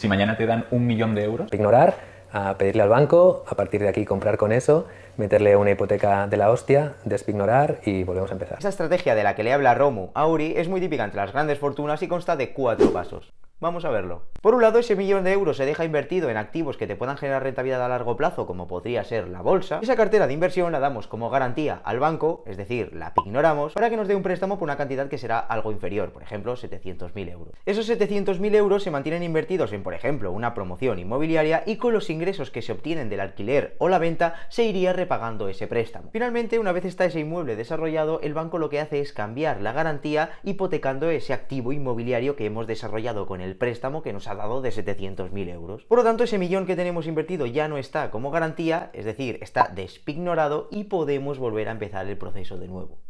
Si mañana te dan un millón de euros. Ignorar, a pedirle al banco, a partir de aquí comprar con eso, meterle una hipoteca de la hostia, despignorar y volvemos a empezar. Esa estrategia de la que le habla Romu Auri es muy típica entre las grandes fortunas y consta de cuatro pasos. Vamos a verlo. Por un lado, ese millón de euros se deja invertido en activos que te puedan generar rentabilidad a largo plazo, como podría ser la bolsa. Esa cartera de inversión la damos como garantía al banco, es decir, la ignoramos, para que nos dé un préstamo por una cantidad que será algo inferior, por ejemplo, 700.000 euros. Esos 700.000 euros se mantienen invertidos en, por ejemplo, una promoción inmobiliaria y con los ingresos que se obtienen del alquiler o la venta se iría repagando ese préstamo. Finalmente, una vez está ese inmueble desarrollado, el banco lo que hace es cambiar la garantía hipotecando ese activo inmobiliario que hemos desarrollado con el el préstamo que nos ha dado de 700.000 euros. Por lo tanto, ese millón que tenemos invertido ya no está como garantía, es decir, está despignorado y podemos volver a empezar el proceso de nuevo.